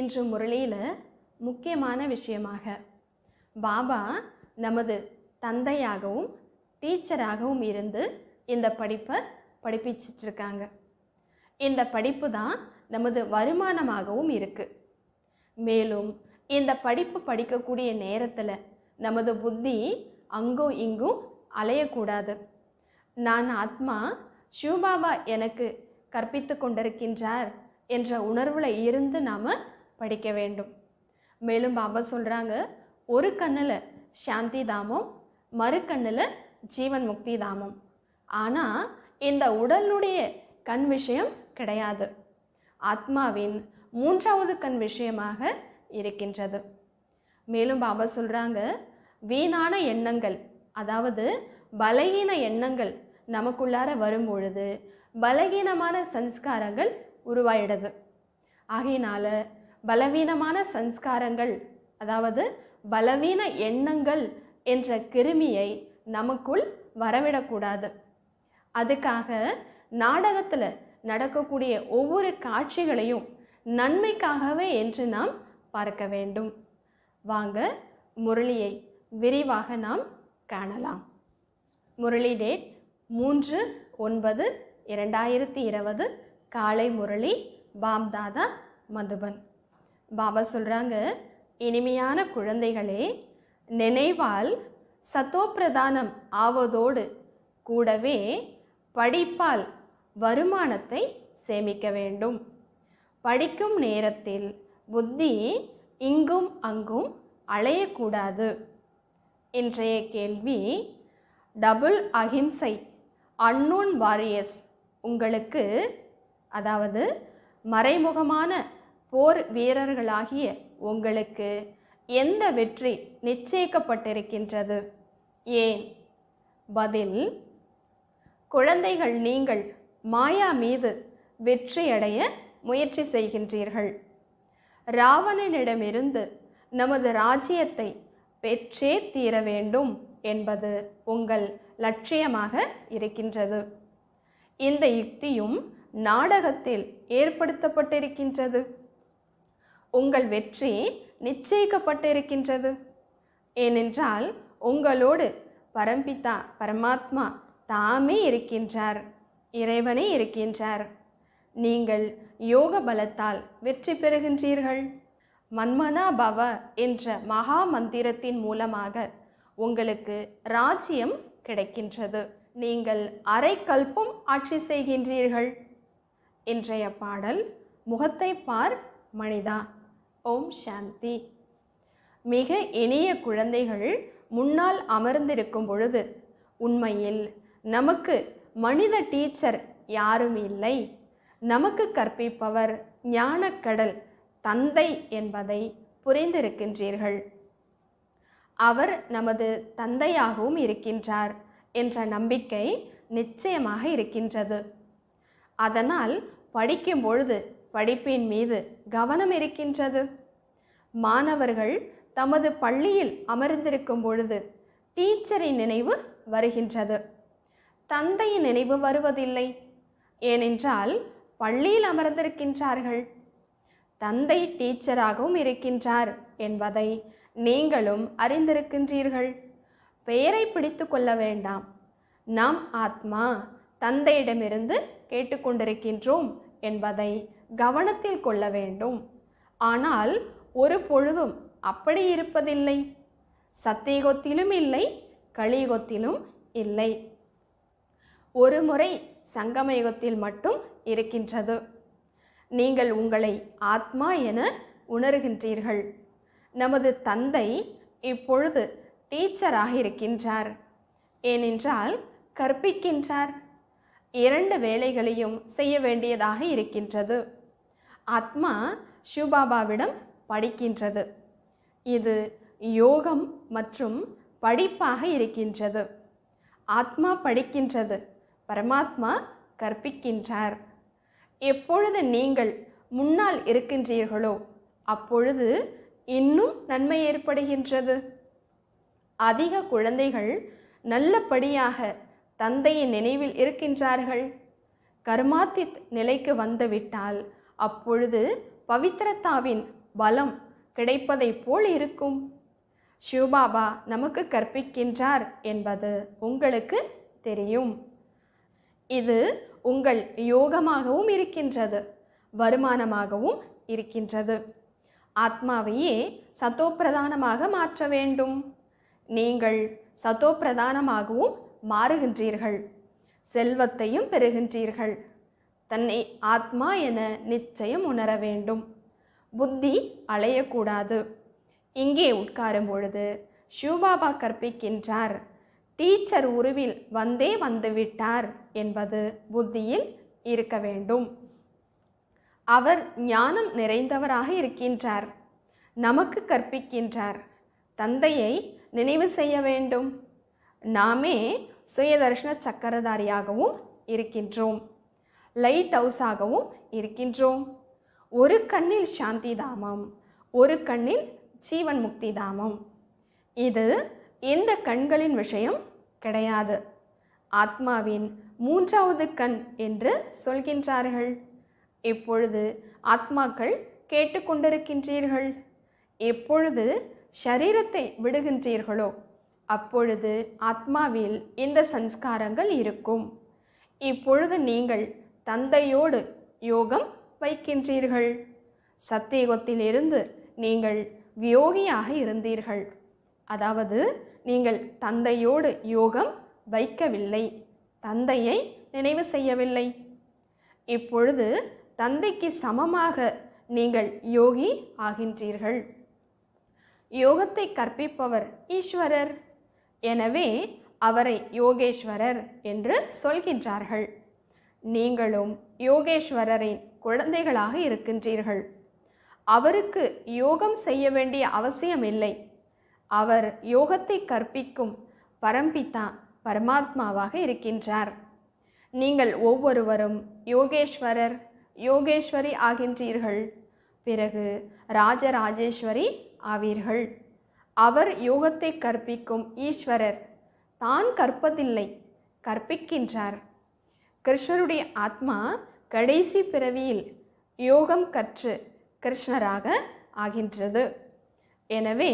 இன்று முரளியில் முக்கியமான விஷயமாக பாபா நமது தந்தையாகவும் டீச்சராகவும் இருந்து இந்த படிப்பை படிப்பிச்சிட்ருக்காங்க இந்த படிப்பு தான் நமது வருமானமாகவும் இருக்குது மேலும் இந்த படிப்பு படிக்கக்கூடிய நேரத்தில் நமது புத்தி அங்கும் இங்கும் அலையக்கூடாது நான் ஆத்மா சிவபாபா எனக்கு கற்பித்து கொண்டிருக்கின்றார் என்ற உணர்வில் இருந்து நாம் படிக்க வேண்டும் மேலும் பாபா சொல்கிறாங்க ஒரு கண்ணில் சாந்தி தாமம் மறு கண்ணில் ஜீவன் முக்தி தாமம் ஆனால் இந்த உடலுடைய கண் விஷயம் கிடையாது ஆத்மாவின் மூன்றாவது கண் விஷயமாக இருக்கின்றது மேலும் பாபா சொல்கிறாங்க வீணான எண்ணங்கள் அதாவது பலகீன எண்ணங்கள் நமக்குள்ளார வரும் பொழுது பலகீனமான சன்ஸ்காரங்கள் உருவாயிடுது ஆகையினால பலவீனமான சன்ஸ்காரங்கள் அதாவது பலவீன எண்ணங்கள் என்ற கிருமியை நமக்குள் வரவிடக்கூடாது அதுக்காக நாடகத்தில் நடக்கக்கூடிய ஒவ்வொரு காட்சிகளையும் நன்மைக்காகவே என்று நாம் பார்க்க வேண்டும் வாங்க முரளியை விரிவாக நாம் காணலாம் முரளி டேட் மூன்று ஒன்பது இரண்டாயிரத்தி இருபது காலை முரளி பாம்தாதா மதுபன் பாபா சொல்கிறாங்க இனிமையான குழந்தைகளே நினைவால் சத்தோப்பிரதானம் ஆவதோடு கூடவே படிப்பால் வருமானத்தை சேமிக்க வேண்டும் படிக்கும் நேரத்தில் புத்தி இங்கும் அங்கும் அலையக்கூடாது இன்றைய கேள்வி டபுள் அஹிம்சை அன்னோன் வாரியர்ஸ் உங்களுக்கு அதாவது மறைமுகமான போர் வீரர்களாகிய உங்களுக்கு எந்த வெற்றி நிச்சயிக்கப்பட்டிருக்கின்றது ஏன் பதில் குழந்தைகள் நீங்கள் மாயா மீது வெற்றியடைய முயற்சி செய்கின்றீர்கள் ராவணனிடமிருந்து நமது ராஜ்யத்தை பெற்றே தீர வேண்டும் என்பது உங்கள் லட்சியமாக இருக்கின்றது இந்த யுக்தியும் நாடகத்தில் ஏற்படுத்தப்பட்டிருக்கின்றது உங்கள் வெற்றி நிச்சயிக்கப்பட்டிருக்கின்றது ஏனென்றால் உங்களோடு பரம்பிதா பரமாத்மா தாமே இருக்கின்றார் இறைவனே இருக்கின்றார் நீங்கள் யோக பலத்தால் வெற்றி பெறுகின்றீர்கள் மன்மனா பவ என்ற மகா மந்திரத்தின் மூலமாக உங்களுக்கு ராஜ்யம் கிடைக்கின்றது நீங்கள் அரை கல்பம் ஆட்சி செய்கின்றீர்கள் இன்றைய பாடல் முகத்தை பார் மனிதா ஓம் சாந்தி மிக இனிய குழந்தைகள் முன்னால் அமர்ந்திருக்கும் பொழுது உண்மையில் நமக்கு மனித டீச்சர் யாரும் இல்லை நமக்கு கற்பிப்பவர் ஞானக்கடல் தந்தை என்பதை புரிந்திருக்கின்றீர்கள் அவர் நமது தந்தையாகவும் இருக்கின்றார் என்ற நம்பிக்கை நிச்சயமாக இருக்கின்றது அதனால் படிக்கும் பொழுது படிப்பின் மீது கவனம் இருக்கின்றது மாணவர்கள் தமது பள்ளியில் அமர்ந்திருக்கும் பொழுது டீச்சரின் நினைவு வருகின்றது தந்தையின் நினைவு வருவதில்லை ஏனென்றால் பள்ளியில் அமர்ந்திருக்கின்றார்கள் தந்தை டீச்சராகவும் இருக்கின்றார் என்பதை நீங்களும் அறிந்திருக்கின்றீர்கள் பெயரை பிடித்து கொள்ள வேண்டாம் நாம் ஆத்மா தந்தையிடமிருந்து கேட்டுக்கொண்டிருக்கின்றோம் என்பதை கவனத்தில் கொள்ள வேண்டும் ஆனால் ஒரு பொழுதும் அப்படி இருப்பதில்லை சத்தியகத்திலும் இல்லை கலியுகத்திலும் இல்லை ஒரு முறை சங்கமயுகத்தில் மட்டும் இருக்கின்றது நீங்கள் உங்களை ஆத்மா என உணர்கின்றீர்கள் நமது தந்தை இப்பொழுது டீச்சராக இருக்கின்றார் ஏனென்றால் கற்பிக்கின்றார் இரண்டு வேலைகளையும் செய்ய வேண்டியதாக இருக்கின்றது ஆத்மா சிவபாபாவிடம் படிக்கின்றது இது யோகம் மற்றும் படிப்பாக இருக்கின்றது ஆத்மா படிக்கின்றது பரமாத்மா கற்பிக்கின்றார் எப்பொழுது நீங்கள் முன்னால் இருக்கின்றீர்களோ அப்பொழுது இன்னும் நன்மை ஏற்படுகின்றது அதிக குழந்தைகள் நல்லபடியாக தந்தையின் நினைவில் இருக்கின்றார்கள் கர்மாத்தித் நிலைக்கு வந்துவிட்டால் அப்பொழுது பவித்திரத்தாவின் பலம் கிடைப்பதைப் போல் இருக்கும் சிவபாபா நமக்கு கற்பிக்கின்றார் என்பது உங்களுக்கு தெரியும் இது உங்கள் யோகமாகவும் இருக்கின்றது வருமானமாகவும் இருக்கின்றது ஆத்மாவையே சத்தோப்பிரதானமாக மாற்ற வேண்டும் நீங்கள் சத்தோப்பிரதானமாகவும் மாறுகின்றீர்கள் செல்வத்தையும் பெறுகின்றீர்கள் தன்னை ஆத்மா என நிச்சயம் உணர வேண்டும் புத்தி அலையக்கூடாது இங்கே உட்காரும் பொழுது ஷிவபாபா கற்பிக்கின்றார் டீச்சர் உருவில் வந்தே வந்துவிட்டார் என்பது புத்தியில் இருக்க வேண்டும் அவர் ஞானம் நிறைந்தவராக இருக்கின்றார் நமக்கு கற்பிக்கின்றார் தந்தையை நினைவு செய்ய வேண்டும் நாமே சுயதர்ஷன சக்கரதாரியாகவும் இருக்கின்றோம் லைட் ஹவுஸாகவும் இருக்கின்றோம் ஒரு கண்ணில் சாந்தி தாமம் ஒரு கண்ணில் ஜீவன் முக்தி தாமம் இது எந்த கண்களின் விஷயம் கிடையாது ஆத்மாவின் மூன்றாவது கண் என்று சொல்கின்றார்கள் எப்பொழுது ஆத்மாக்கள் கேட்டுக்கொண்டிருக்கின்றீர்கள் எப்பொழுது சரீரத்தை விடுகின்றீர்களோ அப்பொழுது ஆத்மாவில் இந்த சன்ஸ்காரங்கள் இருக்கும் இப்பொழுது நீங்கள் தந்தையோடு யோகம் வைக்கின்றீர்கள் சத்தியோகத்திலிருந்து நீங்கள் வியோகியாக இருந்தீர்கள் அதாவது நீங்கள் தந்தையோடு யோகம் வைக்கவில்லை தந்தையை நினைவு செய்யவில்லை இப்பொழுது தந்தைக்கு சமமாக நீங்கள் யோகி ஆகின்றீர்கள் யோகத்தை கற்பிப்பவர் ஈஸ்வரர் எனவே அவரை யோகேஸ்வரர் என்று சொல்கின்றார்கள் நீங்களும் யோகேஸ்வரரின் குழந்தைகளாக இருக்கின்றீர்கள் அவருக்கு யோகம் செய்ய வேண்டிய அவசியமில்லை அவர் யோகத்தை கற்பிக்கும் பரம்பிதா பரமாத்மாவாக இருக்கின்றார் நீங்கள் ஒவ்வொருவரும் யோகேஸ்வரர் யோகேஸ்வரி ஆகின்றீர்கள் பிறகு ராஜராஜேஸ்வரி ஆவீர்கள் அவர் யோகத்தை கற்பிக்கும் ஈஸ்வரர் தான் கற்பதில்லை கற்பிக்கின்றார் கிருஷ்ணருடைய ஆத்மா கடைசி பிறவியில் யோகம் கற்று கிருஷ்ணராக ஆகின்றது எனவே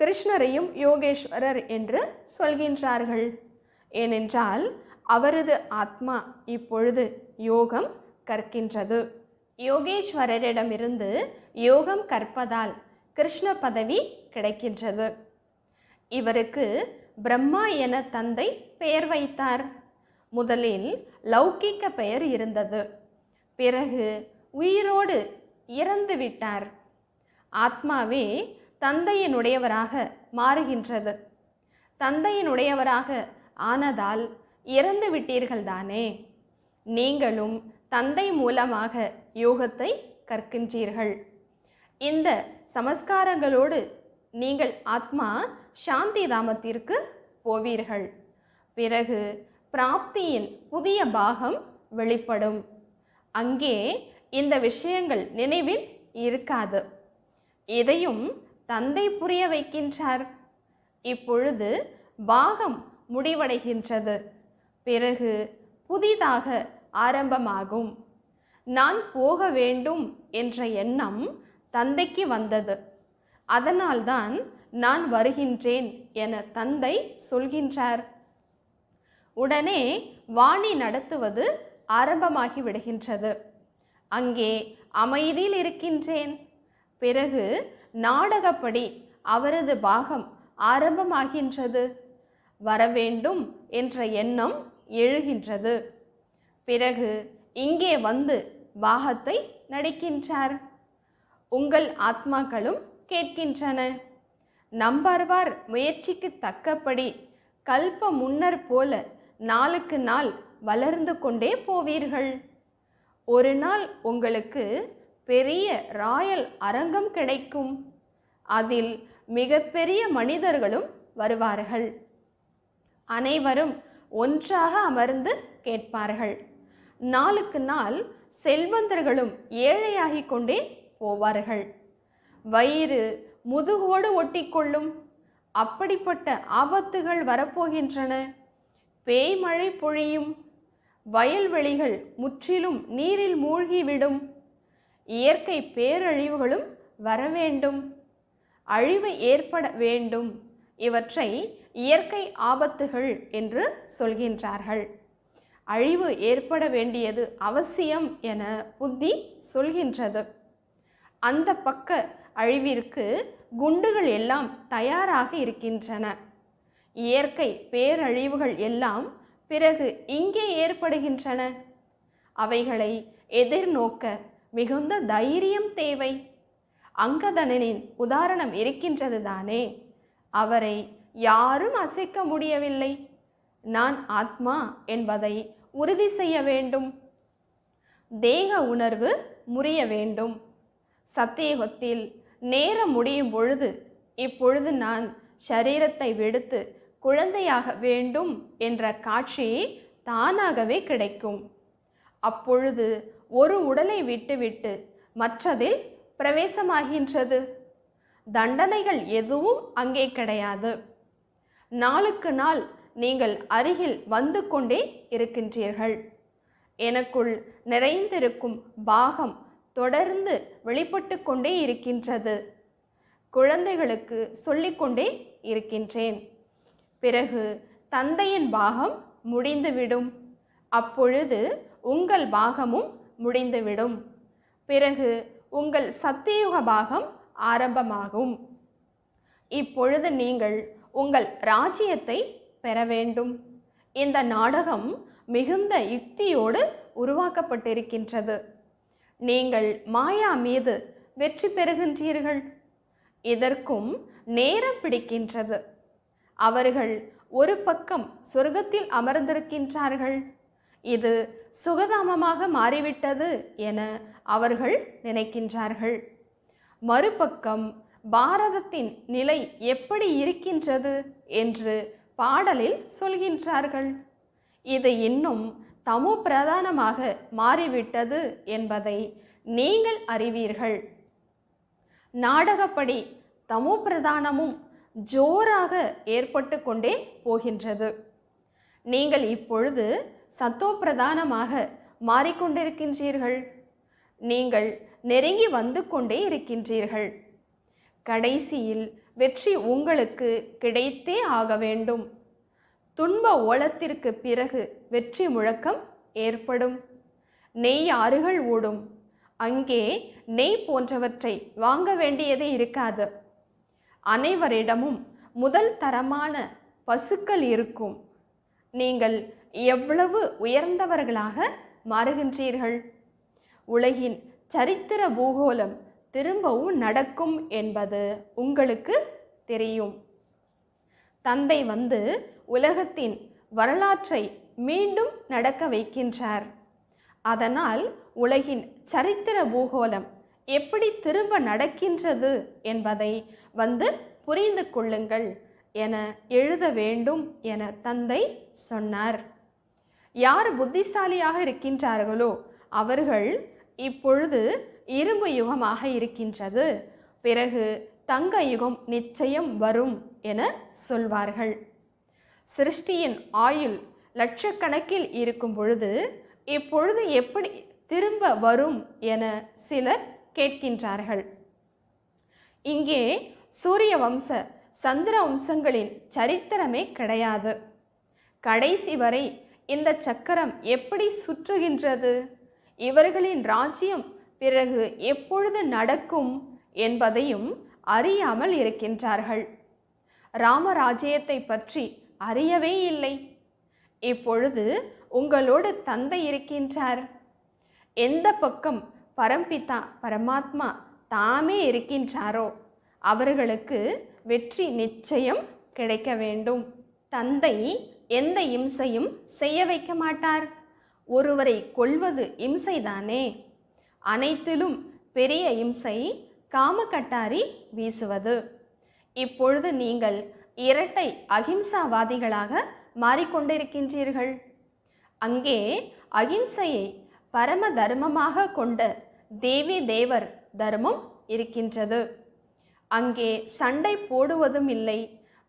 கிருஷ்ணரையும் யோகேஸ்வரர் என்று சொல்கின்றார்கள் ஏனென்றால் அவரது ஆத்மா இப்பொழுது யோகம் கற்கின்றது யோகேஸ்வரரிடமிருந்து யோகம் கற்பதால் கிருஷ்ண பதவி கிடைக்கின்றது இவருக்கு பிரம்மா என தந்தை பெயர் வைத்தார் முதலில் லௌகிக்க பெயர் இருந்தது பிறகு உயிரோடு இறந்து விட்டார் ஆத்மாவே தந்தையினுடையவராக மாறுகின்றது தந்தையினுடையவராக ஆனதால் இறந்து விட்டீர்கள் தானே நீங்களும் தந்தை மூலமாக யோகத்தை கற்கின்றீர்கள் இந்த சமஸ்காரங்களோடு நீங்கள் ஆத்மா சாந்தி தாமத்திற்கு போவீர்கள் பிறகு பிராப்தியின் புதிய பாகம் வெளிப்படும் அங்கே இந்த விஷயங்கள் நினைவில் இருக்காது இதையும் தந்தை புரிய வைக்கின்றார் இப்பொழுது பாகம் முடிவடைகின்றது பிறகு புதிதாக ஆரம்பமாகும் நான் போக வேண்டும் என்ற எண்ணம் தந்தைக்கு வந்தது அதனால்தான் நான் வருகின்றேன் என தந்தை சொல்கின்றார் உடனே வாணி நடத்துவது ஆரம்பமாகி விடுகின்றது அங்கே அமைதியில் இருக்கின்றேன் பிறகு நாடகப்படி அவரது பாகம் ஆரம்பமாகின்றது வரவேண்டும் என்ற எண்ணம் எழுகின்றது பிறகு இங்கே வந்து பாகத்தை நடிக்கின்றார் உங்கள் ஆத்மாக்களும் கேட்கின்றன நம்பர்வார் முயற்சிக்கு தக்கபடி கல்ப முன்னர் போல நாளுக்கு நாள் வளர்ந்து கொண்டே போவீர்கள் ஒரு நாள் உங்களுக்கு பெரிய ராயல் அரங்கம் கிடைக்கும் அதில் மிகப்பெரிய மனிதர்களும் வருவார்கள் அனைவரும் ஒன்றாக அமர்ந்து கேட்பார்கள் நாளுக்கு நாள் செல்வந்தர்களும் ஏழையாகிக் கொண்டே போவார்கள் வயிறு முதுகோடு ஒட்டிக்கொள்ளும் அப்படிப்பட்ட ஆபத்துகள் வரப்போகின்றன பேய் மழை பொழியும் வயல்வெளிகள் முற்றிலும் நீரில் மூழ்கிவிடும் இயற்கை பேரழிவுகளும் வரவேண்டும் அழிவு ஏற்பட வேண்டும் இவற்றை இயற்கை ஆபத்துகள் என்று சொல்கின்றார்கள் அழிவு ஏற்பட வேண்டியது அவசியம் என புத்தி சொல்கின்றது அந்த பக்க அழிவிற்கு குண்டுகள் எல்லாம் தயாராக இருக்கின்றன இயற்கை பேரழிவுகள் எல்லாம் பிறகு இங்கே ஏற்படுகின்றன அவைகளை எதிர்நோக்க மிகுந்த தைரியம் தேவை அங்கதனனின் உதாரணம் இருக்கின்றது தானே அவரை யாரும் அசைக்க முடியவில்லை நான் ஆத்மா என்பதை உறுதி செய்ய வேண்டும் தேக உணர்வு முறிய வேண்டும் சத்தியகத்தில் நேரம் முடியும் பொழுது இப்பொழுது நான் சரீரத்தை விடுத்து குழந்தையாக வேண்டும் என்ற காட்சி தானாகவே கிடைக்கும் அப்பொழுது ஒரு உடலை விட்டுவிட்டு மற்றதில் பிரவேசமாகின்றது தண்டனைகள் எதுவும் அங்கே கிடையாது நாளுக்கு நாள் நீங்கள் அருகில் வந்து கொண்டே இருக்கின்றீர்கள் எனக்குள் நிறைந்திருக்கும் பாகம் தொடர்ந்து வெளிப்பட்டு கொண்டே இருக்கின்றது குழந்தைகளுக்கு சொல்லிக்கொண்டே இருக்கின்றேன் பிறகு தந்தையின் பாகம் முடிந்துவிடும் அப்பொழுது உங்கள் பாகமும் முடிந்துவிடும் பிறகு உங்கள் சத்தியுக பாகம் ஆரம்பமாகும் இப்பொழுது நீங்கள் உங்கள் ராஜ்யத்தை பெற வேண்டும் இந்த நாடகம் மிகுந்த யுக்தியோடு உருவாக்கப்பட்டிருக்கின்றது நீங்கள் மாயா மீது வெற்றி பெறுகின்றீர்கள் இதற்கும் நேரம் பிடிக்கின்றது அவர்கள் ஒரு பக்கம் சொர்க்கத்தில் அமர்ந்திருக்கின்றார்கள் இது சுகதாமமாக மாறிவிட்டது என அவர்கள் நினைக்கின்றார்கள் மறுபக்கம் பாரதத்தின் நிலை எப்படி இருக்கின்றது என்று பாடலில் சொல்கின்றார்கள் இது இன்னும் தமோ பிரதானமாக மாறிவிட்டது என்பதை நீங்கள் அறிவீர்கள் நாடகப்படி தமோ பிரதானமும் ஜோராக ஏற்பட்டு கொண்டே போகின்றது நீங்கள் இப்பொழுது சத்தோ பிரதானமாக மாறிக்கொண்டிருக்கின்றீர்கள் நீங்கள் நெருங்கி வந்து கொண்டே இருக்கின்றீர்கள் கடைசியில் வெற்றி உங்களுக்கு கிடைத்தே ஆக வேண்டும் துன்ப ஓலத்திற்கு பிறகு வெற்றி முழக்கம் ஏற்படும் நெய் ஆறுகள் ஓடும் அங்கே நெய் போன்றவற்றை வாங்க வேண்டியதே இருக்காது அனைவரிடமும் முதல் தரமான பசுக்கள் இருக்கும் நீங்கள் எவ்வளவு உயர்ந்தவர்களாக மாறுகின்றீர்கள் உலகின் சரித்திர பூகோளம் திரும்பவும் நடக்கும் என்பது உங்களுக்கு தெரியும் தந்தை வந்து உலகத்தின் வரலாற்றை மீண்டும் நடக்க வைக்கின்றார் அதனால் உலகின் சரித்திர பூகோளம் எப்படி திரும்ப நடக்கின்றது என்பதை வந்து புரிந்து கொள்ளுங்கள் என எழுத வேண்டும் என தந்தை சொன்னார் யார் புத்திசாலியாக இருக்கின்றார்களோ அவர்கள் இப்பொழுது இரும்பு யுகமாக இருக்கின்றது பிறகு தங்க யுகம் நிச்சயம் வரும் என சொல்வார்கள் சிருஷ்டியின் ஆயுள் லட்சக்கணக்கில் இருக்கும் பொழுது இப்பொழுது எப்படி திரும்ப வரும் என சிலர் கேட்கின்றார்கள் இங்கே சூரிய வம்ச சந்திர வம்சங்களின் சரித்திரமே கிடையாது கடைசி வரை இந்த சக்கரம் எப்படி சுற்றுகின்றது இவர்களின் ராஜ்யம் பிறகு எப்பொழுது நடக்கும் என்பதையும் அறியாமல் இருக்கின்றார்கள் ராமராஜ்யத்தை பற்றி அறியவே இல்லை இப்பொழுது உங்களோடு தந்தை இருக்கின்றார் எந்த பக்கம் பரம்பிதா பரமாத்மா தாமே இருக்கின்றாரோ அவர்களுக்கு வெற்றி நிச்சயம் கிடைக்க வேண்டும் தந்தை எந்த இம்சையும் செய்ய வைக்க மாட்டார் ஒருவரை கொள்வது இம்சைதானே அனைத்திலும் பெரிய இம்சை காமக்கட்டாரி வீசுவது இப்பொழுது நீங்கள் இரட்டை அகிம்சாவாதிகளாக மாறிக்கொண்டிருக்கின்றீர்கள் அங்கே அகிம்சையை பரம தர்மமாக கொண்ட தேவி தேவர் தர்மம் இருக்கின்றது அங்கே சண்டை போடுவதும் இல்லை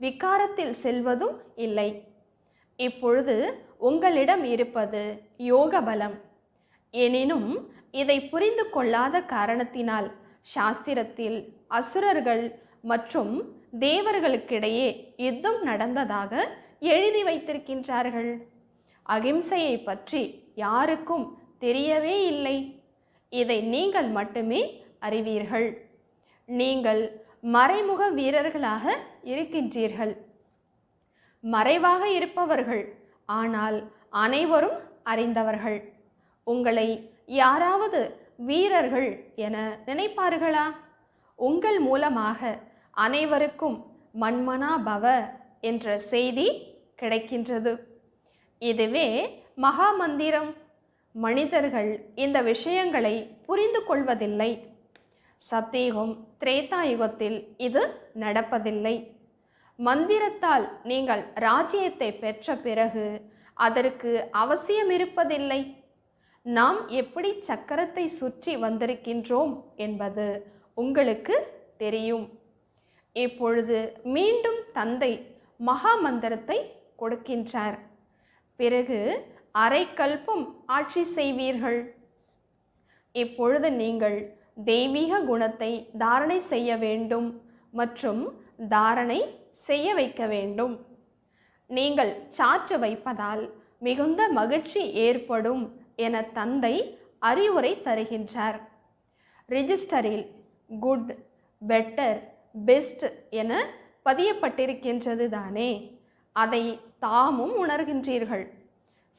விகாரத்தில் செல்வதும் இல்லை இப்பொழுது உங்களிடம் இருப்பது யோக பலம் எனினும் இதை புரிந்து கொள்ளாத காரணத்தினால் சாஸ்திரத்தில் அசுரர்கள் மற்றும் தேவர்களுக்கிடையே யுத்தம் நடந்ததாக எழுதி வைத்திருக்கின்றார்கள் அகிம்சையை பற்றி யாருக்கும் தெரியவே இல்லை இதை நீங்கள் மட்டுமே அறிவீர்கள் நீங்கள் மறைமுக வீரர்களாக இருக்கின்றீர்கள் மறைவாக இருப்பவர்கள் ஆனால் அனைவரும் அறிந்தவர்கள் உங்களை யாராவது வீரர்கள் என நினைப்பார்களா உங்கள் மூலமாக அனைவருக்கும் மண்மனா பவ என்ற செய்தி கிடைக்கின்றது இதுவே மகா மந்திரம் மனிதர்கள் இந்த விஷயங்களை புரிந்து கொள்வதில்லை சத்தியுகம் திரேதாயுகத்தில் இது நடப்பதில்லை மந்திரத்தால் நீங்கள் ராஜ்யத்தை பெற்ற பிறகு அதற்கு அவசியம் இருப்பதில்லை நாம் எப்படி சக்கரத்தை சுற்றி வந்திருக்கின்றோம் என்பது உங்களுக்கு தெரியும் இப்பொழுது மீண்டும் தந்தை மகா மந்திரத்தை கொடுக்கின்றார் பிறகு அரைக்கல்பம் ஆட்சி செய்வீர்கள் இப்பொழுது நீங்கள் தெய்வீக குணத்தை தாரணை செய்ய வேண்டும் மற்றும் தாரணை செய்ய வைக்க வேண்டும் நீங்கள் சாற்று வைப்பதால் மிகுந்த மகிழ்ச்சி ஏற்படும் என தந்தை அறிவுரை தருகின்றார் ரிஜிஸ்டரில் குட் பெட்டர் பெஸ்ட் என பதியப்பட்டிருக்கின்றது தானே அதை தாமும் உணர்கின்றீர்கள்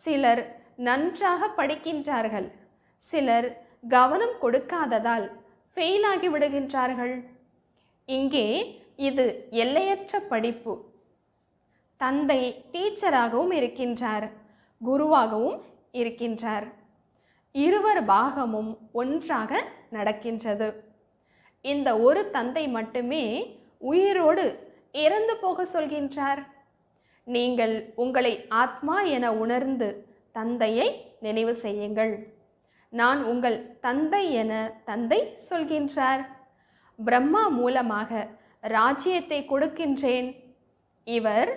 சிலர் நன்றாக படிக்கின்றார்கள் சிலர் கவனம் கொடுக்காததால் ஃபெயில் விடுகின்றார்கள் இங்கே இது எல்லையற்ற படிப்பு தந்தை டீச்சராகவும் இருக்கின்றார் குருவாகவும் இருக்கின்றார் இருவர் பாகமும் ஒன்றாக நடக்கின்றது இந்த ஒரு தந்தை மட்டுமே உயிரோடு இறந்து போக சொல்கின்றார் நீங்கள் உங்களை ஆத்மா என உணர்ந்து தந்தையை நினைவு செய்யுங்கள் நான் உங்கள் தந்தை என தந்தை சொல்கின்றார் பிரம்மா மூலமாக ராஜ்யத்தை கொடுக்கின்றேன் இவர்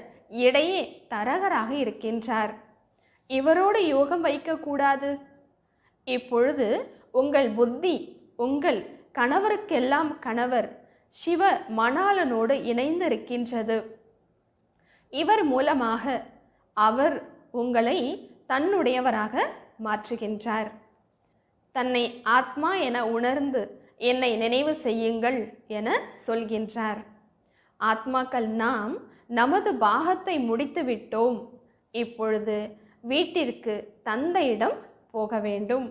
இடையே தரகராக இருக்கின்றார் இவரோடு யோகம் வைக்கக்கூடாது இப்பொழுது உங்கள் புத்தி உங்கள் கணவருக்கெல்லாம் கணவர் சிவ மணாளனோடு இணைந்திருக்கின்றது இவர் மூலமாக அவர் உங்களை தன்னுடையவராக மாற்றுகின்றார் தன்னை ஆத்மா என உணர்ந்து என்னை நினைவு செய்யுங்கள் என சொல்கின்றார் ஆத்மாக்கள் நாம் நமது பாகத்தை முடித்து விட்டோம் இப்பொழுது வீட்டிற்கு தந்தையிடம் போக வேண்டும்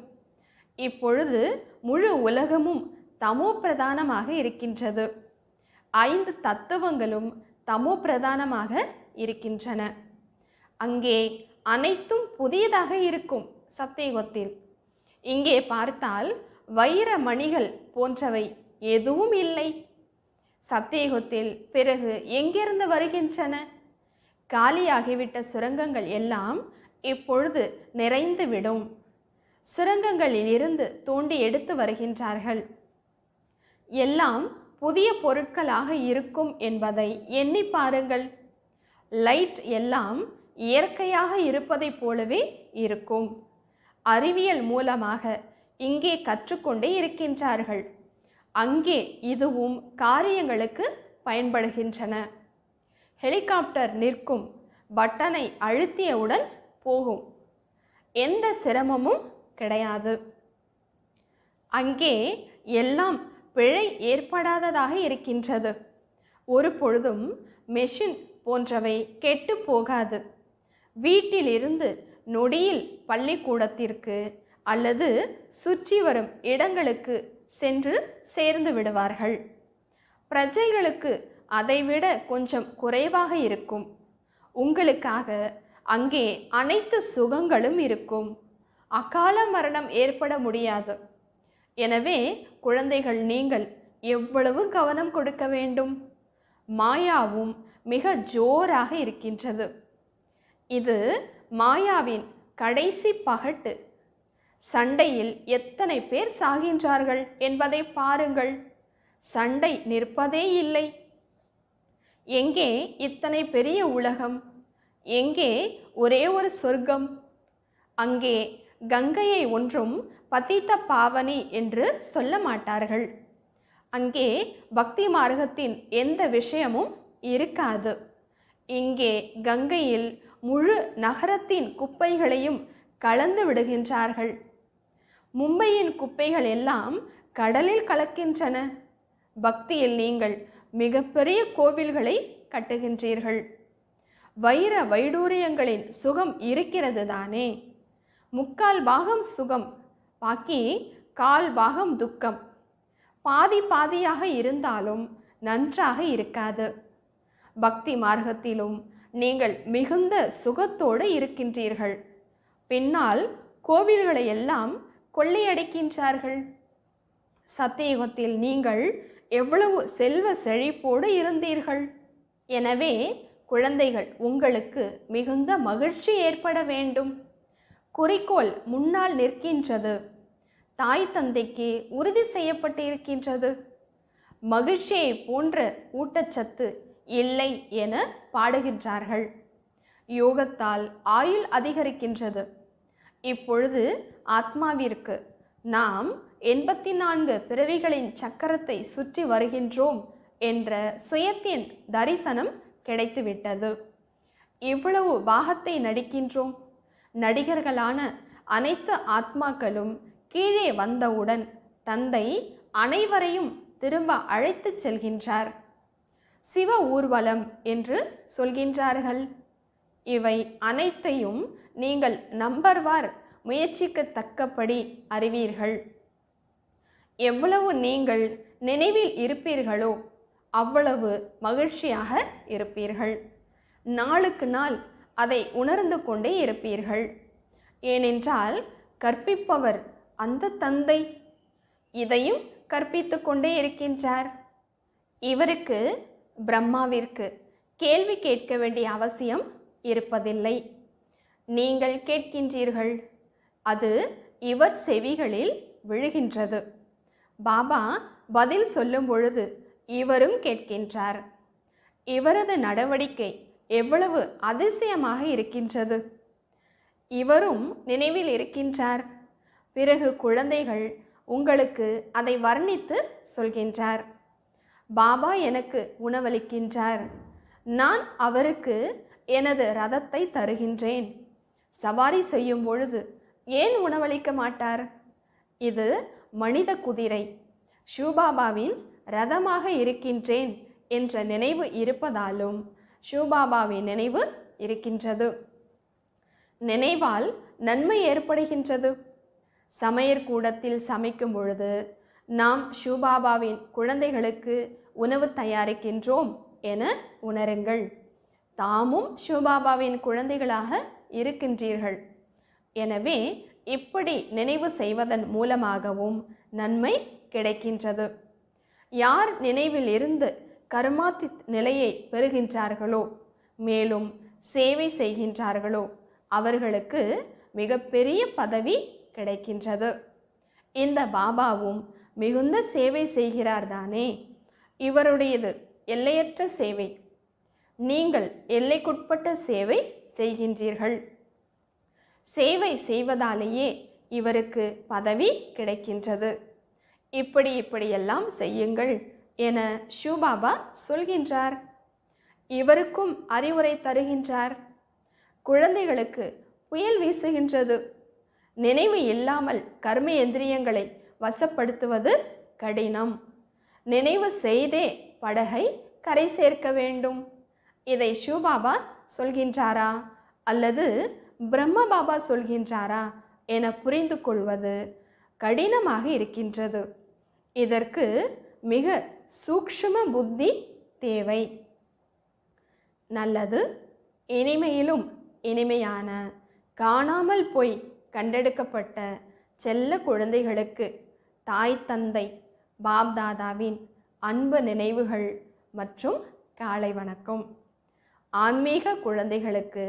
இப்பொழுது முழு உலகமும் தமோ பிரதானமாக இருக்கின்றது ஐந்து தத்துவங்களும் தமோ பிரதானமாக இருக்கின்றன அங்கே அனைத்தும் புதியதாக இருக்கும் சத்தியகத்தில் இங்கே பார்த்தால் வைர மணிகள் போன்றவை எதுவும் இல்லை சத்தியகத்தில் பிறகு எங்கிருந்து வருகின்றன காலியாகிவிட்ட சுரங்கங்கள் எல்லாம் இப்பொழுது நிறைந்துவிடும் சுரங்கங்களிலிருந்து தோண்டி எடுத்து வருகின்றார்கள் எல்லாம் புதிய பொருட்களாக இருக்கும் என்பதை எண்ணி பாருங்கள் லைட் எல்லாம் இயற்கையாக இருப்பதைப் போலவே இருக்கும் அறிவியல் மூலமாக இங்கே கற்றுக்கொண்டே இருக்கின்றார்கள் அங்கே இதுவும் காரியங்களுக்கு பயன்படுகின்றன ஹெலிகாப்டர் நிற்கும் பட்டனை அழுத்தியவுடன் போகும் எந்த சிரமமும் கிடையாது அங்கே எல்லாம் பிழை ஏற்படாததாக இருக்கின்றது ஒரு பொழுதும் மெஷின் போன்றவை கெட்டு போகாது வீட்டிலிருந்து நொடியில் பள்ளிக்கூடத்திற்கு அல்லது சுற்றி வரும் இடங்களுக்கு சென்று சேர்ந்து விடுவார்கள் பிரஜைகளுக்கு அதைவிட கொஞ்சம் குறைவாக இருக்கும் உங்களுக்காக அங்கே அனைத்து சுகங்களும் இருக்கும் அகால மரணம் ஏற்பட முடியாது எனவே குழந்தைகள் நீங்கள் எவ்வளவு கவனம் கொடுக்க வேண்டும் மாயாவும் மிக ஜோராக இருக்கின்றது இது மாயாவின் கடைசி பகட்டு சண்டையில் எத்தனை பேர் சாகின்றார்கள் என்பதை பாருங்கள் சண்டை நிற்பதே இல்லை எங்கே இத்தனை பெரிய உலகம் எங்கே ஒரே ஒரு சொர்க்கம் அங்கே கங்கையை ஒன்றும் பதித்த பாவனி என்று சொல்ல மாட்டார்கள் அங்கே பக்தி மார்க்கத்தின் எந்த விஷயமும் இருக்காது இங்கே கங்கையில் முழு நகரத்தின் குப்பைகளையும் கலந்து விடுகின்றார்கள் மும்பையின் குப்பைகள் எல்லாம் கடலில் கலக்கின்றன பக்தியில் நீங்கள் மிகப்பெரிய கோவில்களை கட்டுகின்றீர்கள் வைர வைடூரியங்களின் சுகம் இருக்கிறது தானே முக்கால் பாகம் சுகம் பாக்கி கால் பாகம் துக்கம் பாதி பாதியாக இருந்தாலும் நன்றாக இருக்காது பக்தி மார்க்கத்திலும் நீங்கள் மிகுந்த சுகத்தோடு இருக்கின்றீர்கள் பின்னால் கோவில்களை எல்லாம் கொள்ளையடைக்கின்றார்கள் சத்தியுகத்தில் நீங்கள் எவ்வளவு செல்வ செழிப்போடு இருந்தீர்கள் எனவே குழந்தைகள் உங்களுக்கு மிகுந்த மகிழ்ச்சி ஏற்பட வேண்டும் குறிக்கோள் முன்னால் நிற்கின்றது தாய் தந்தைக்கு உறுதி செய்யப்பட்டிருக்கின்றது மகிழ்ச்சியை போன்ற ஊட்டச்சத்து இல்லை என பாடுகின்றார்கள் யோகத்தால் ஆயுள் அதிகரிக்கின்றது இப்பொழுது ஆத்மாவிற்கு நாம் எண்பத்தி நான்கு பிறவிகளின் சக்கரத்தை சுற்றி வருகின்றோம் என்ற சுயத்தின் தரிசனம் கிடைத்துவிட்டது இவ்வளவு பாகத்தை நடிக்கின்றோம் நடிகர்களான அனைத்து ஆத்மாக்களும் கீழே வந்தவுடன் தந்தை அனைவரையும் திரும்ப அழைத்துச் செல்கின்றார் சிவ ஊர்வலம் என்று சொல்கின்றார்கள் இவை அனைத்தையும் நீங்கள் நம்பர்வார் முயற்சிக்கத்தக்கபடி அறிவீர்கள் எவ்வளவு நீங்கள் நினைவில் இருப்பீர்களோ அவ்வளவு மகிழ்ச்சியாக இருப்பீர்கள் நாளுக்கு நாள் அதை உணர்ந்து கொண்டே இருப்பீர்கள் ஏனென்றால் கற்பிப்பவர் அந்த தந்தை இதையும் கற்பித்து கொண்டே இருக்கின்றார் இவருக்கு பிரம்மாவிற்கு கேள்வி கேட்க வேண்டிய அவசியம் இருப்பதில்லை நீங்கள் கேட்கின்றீர்கள் அது இவர் செவிகளில் விழுகின்றது பாபா பதில் சொல்லும் பொழுது இவரும் கேட்கின்றார் இவரது நடவடிக்கை எவ்வளவு அதிசயமாக இருக்கின்றது இவரும் நினைவில் இருக்கின்றார் பிறகு குழந்தைகள் உங்களுக்கு அதை வர்ணித்து சொல்கின்றார் பாபா எனக்கு உணவளிக்கின்றார் நான் அவருக்கு எனது ரதத்தை தருகின்றேன் சவாரி செய்யும் பொழுது ஏன் உணவளிக்க மாட்டார் இது மனித குதிரை ஷிவபாபாவின் ரதமாக இருக்கின்றேன் என்ற நினைவு இருப்பதாலும் சிவபாபாவின் நினைவு இருக்கின்றது நினைவால் நன்மை ஏற்படுகின்றது சமையற்கூடத்தில் சமைக்கும் பொழுது நாம் ஷூபாபாவின் குழந்தைகளுக்கு உணவு தயாரிக்கின்றோம் என உணருங்கள் தாமும் ஷூபாபாவின் குழந்தைகளாக இருக்கின்றீர்கள் எனவே இப்படி நினைவு செய்வதன் மூலமாகவும் நன்மை கிடைக்கின்றது யார் நினைவில் இருந்து கர்மாதி நிலையை பெறுகின்றார்களோ மேலும் சேவை செய்கின்றார்களோ அவர்களுக்கு மிகப்பெரிய பதவி கிடைக்கின்றது இந்த பாபாவும் மிகுந்த சேவை செய்கிறார் தானே இவருடையது எல்லையற்ற சேவை நீங்கள் எல்லைக்குட்பட்ட சேவை செய்கின்றீர்கள் சேவை செய்வதாலேயே இவருக்கு பதவி கிடைக்கின்றது இப்படி இப்படியெல்லாம் செய்யுங்கள் என ஷூபாபா சொல்கின்றார் இவருக்கும் அறிவுரை தருகின்றார் குழந்தைகளுக்கு புயல் வீசுகின்றது நினைவு இல்லாமல் எந்திரியங்களை வசப்படுத்துவது கடினம் நினைவு செய்தே படகை கரை சேர்க்க வேண்டும் இதை ஷூபாபா சொல்கின்றாரா அல்லது பிரம்ம பாபா சொல்கின்றாரா என புரிந்து கொள்வது கடினமாக இருக்கின்றது இதற்கு மிக சூக்ஷம புத்தி தேவை நல்லது இனிமையிலும் இனிமையான காணாமல் போய் கண்டெடுக்கப்பட்ட செல்ல குழந்தைகளுக்கு தாய் தந்தை பாப்தாதாவின் அன்பு நினைவுகள் மற்றும் காலை வணக்கம் ஆன்மீக குழந்தைகளுக்கு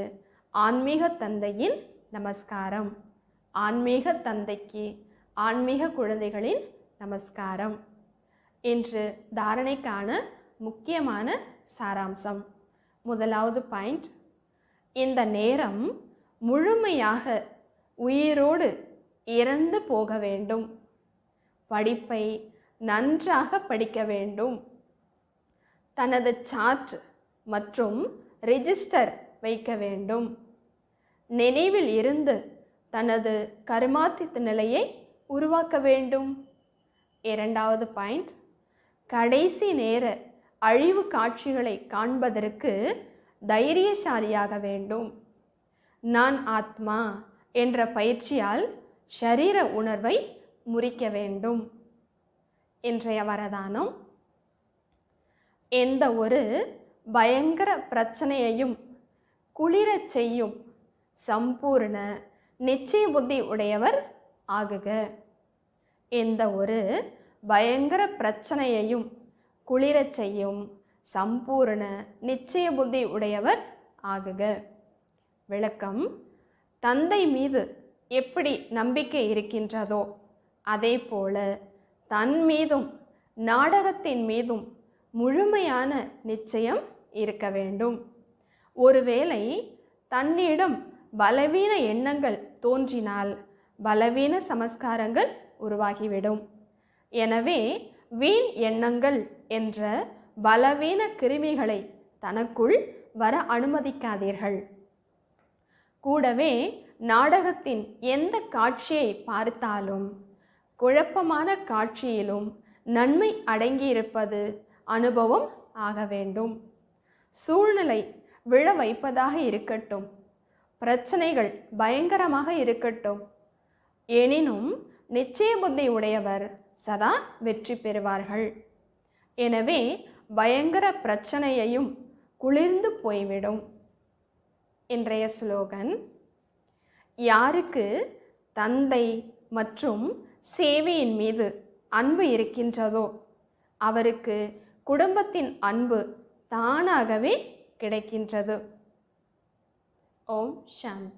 ஆன்மீக தந்தையின் நமஸ்காரம் ஆன்மீக தந்தைக்கு ஆன்மீக குழந்தைகளின் நமஸ்காரம் என்று தாரணைக்கான முக்கியமான சாராம்சம் முதலாவது பாயிண்ட் இந்த நேரம் முழுமையாக உயிரோடு இறந்து போக வேண்டும் படிப்பை நன்றாக படிக்க வேண்டும் தனது சார்ட் மற்றும் ரிஜிஸ்டர் வைக்க வேண்டும் நினைவில் இருந்து தனது கருமாத்தித்த நிலையை உருவாக்க வேண்டும் இரண்டாவது பாயிண்ட் கடைசி நேர அழிவு காட்சிகளை காண்பதற்கு தைரியசாலியாக வேண்டும் நான் ஆத்மா என்ற பயிற்சியால் ஷரீர உணர்வை முறிக்க வேண்டும் இன்றைய வரதானம் எந்த ஒரு பயங்கர பிரச்சனையையும் குளிரச் செய்யும் சம்பூர்ண நிச்சய புத்தி உடையவர் ஆகுக எந்த ஒரு பயங்கர பிரச்சனையையும் குளிரச் செய்யும் சம்பூரண நிச்சய புத்தி உடையவர் ஆகுக விளக்கம் தந்தை மீது எப்படி நம்பிக்கை இருக்கின்றதோ அதே போல தன் மீதும் நாடகத்தின் மீதும் முழுமையான நிச்சயம் இருக்க வேண்டும் ஒருவேளை தன்னிடம் பலவீன எண்ணங்கள் தோன்றினால் பலவீன சமஸ்காரங்கள் உருவாகிவிடும் எனவே வீண் எண்ணங்கள் என்ற பலவீன கிருமிகளை தனக்குள் வர அனுமதிக்காதீர்கள் கூடவே நாடகத்தின் எந்த காட்சியை பார்த்தாலும் குழப்பமான காட்சியிலும் நன்மை அடங்கியிருப்பது அனுபவம் ஆக வேண்டும் சூழ்நிலை விழ வைப்பதாக இருக்கட்டும் பிரச்சனைகள் பயங்கரமாக இருக்கட்டும் எனினும் நிச்சய புத்தி உடையவர் சதா வெற்றி பெறுவார்கள் எனவே பயங்கர பிரச்சனையையும் குளிர்ந்து போய்விடும் இன்றைய ஸ்லோகன் யாருக்கு தந்தை மற்றும் சேவையின் மீது அன்பு இருக்கின்றதோ அவருக்கு குடும்பத்தின் அன்பு தானாகவே கிடைக்கின்றது ஓம் சாந்தி